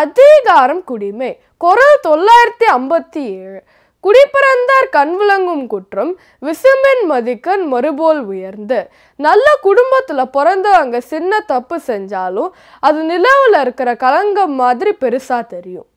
அதிகாரம் குடிமை குரல் தொள்ளாயிரத்தி ஐம்பத்தி ஏழு குடிப்பிறந்தார் விளங்கும் குற்றம் விசுமின் மதிக்கன் மறுபோல் உயர்ந்து நல்ல குடும்பத்தில் பிறந்தவங்க சின்ன தப்பு செஞ்சாலும் அது நிலவில் இருக்கிற கலங்கம் மாதிரி பெருசாக தெரியும்